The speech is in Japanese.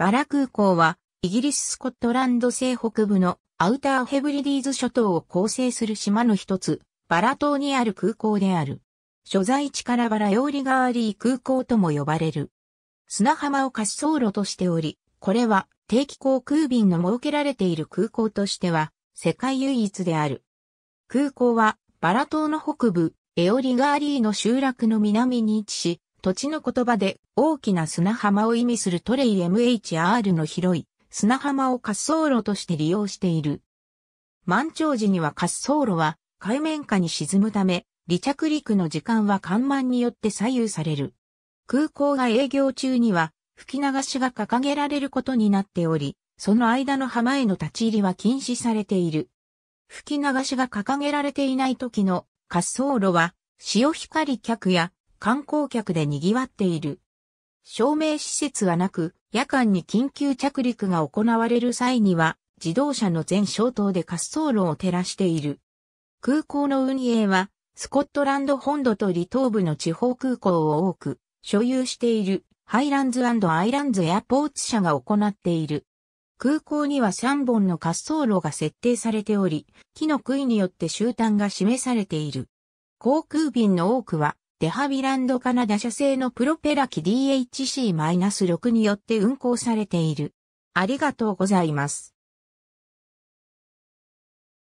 バラ空港は、イギリス・スコットランド西北部のアウターヘブリディーズ諸島を構成する島の一つ、バラ島にある空港である。所在地からバラヨーリガーリー空港とも呼ばれる。砂浜を滑走路としており、これは定期航空便の設けられている空港としては世界唯一である。空港はバラ島の北部、エオリガーリーの集落の南に位置し、土地の言葉で大きな砂浜を意味するトレイ MHR の広い砂浜を滑走路として利用している。満潮時には滑走路は海面下に沈むため、離着陸の時間は緩慢によって左右される。空港が営業中には吹き流しが掲げられることになっており、その間の浜への立ち入りは禁止されている。吹き流しが掲げられていない時の滑走路は潮光客や観光客で賑わっている。照明施設はなく、夜間に緊急着陸が行われる際には、自動車の全消灯で滑走路を照らしている。空港の運営は、スコットランド本土と離島部の地方空港を多く、所有している、ハイランズアイランズエアポーツ社が行っている。空港には3本の滑走路が設定されており、木の杭によって終端が示されている。航空便の多くは、デハビランドカナダ社製のプロペラ機 DHC-6 によって運行されている。ありがとうございます。